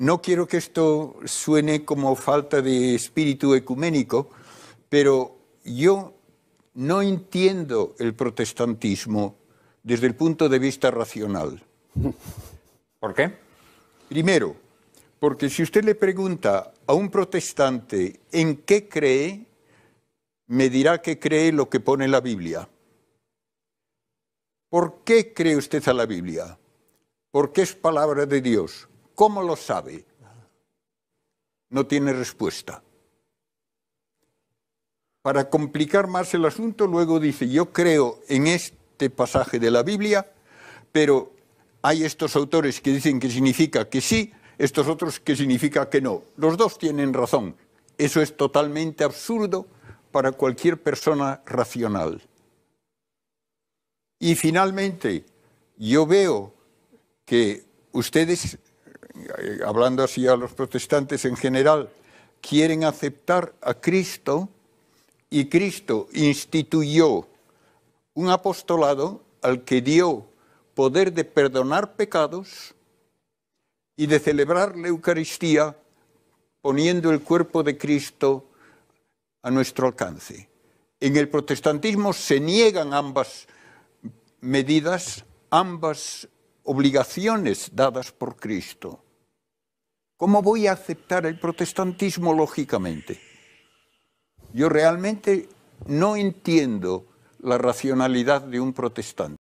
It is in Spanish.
No quiero que esto suene como falta de espíritu ecuménico, pero yo no entiendo el protestantismo desde el punto de vista racional. ¿Por qué? Primero, porque si usted le pregunta a un protestante en qué cree, me dirá que cree lo que pone la Biblia. ¿Por qué cree usted a la Biblia? Porque es palabra de Dios. ¿Cómo lo sabe? No tiene respuesta. Para complicar más el asunto, luego dice, yo creo en este pasaje de la Biblia, pero hay estos autores que dicen que significa que sí, estos otros que significa que no. Los dos tienen razón. Eso es totalmente absurdo para cualquier persona racional. Y finalmente, yo veo que ustedes eh, hablando así a los protestantes en general, quieren aceptar a Cristo y Cristo instituyó un apostolado al que dio poder de perdonar pecados y de celebrar la Eucaristía poniendo el cuerpo de Cristo a nuestro alcance. En el protestantismo se niegan ambas medidas, ambas obligaciones dadas por Cristo. ¿Cómo voy a aceptar el protestantismo lógicamente? Yo realmente no entiendo la racionalidad de un protestante.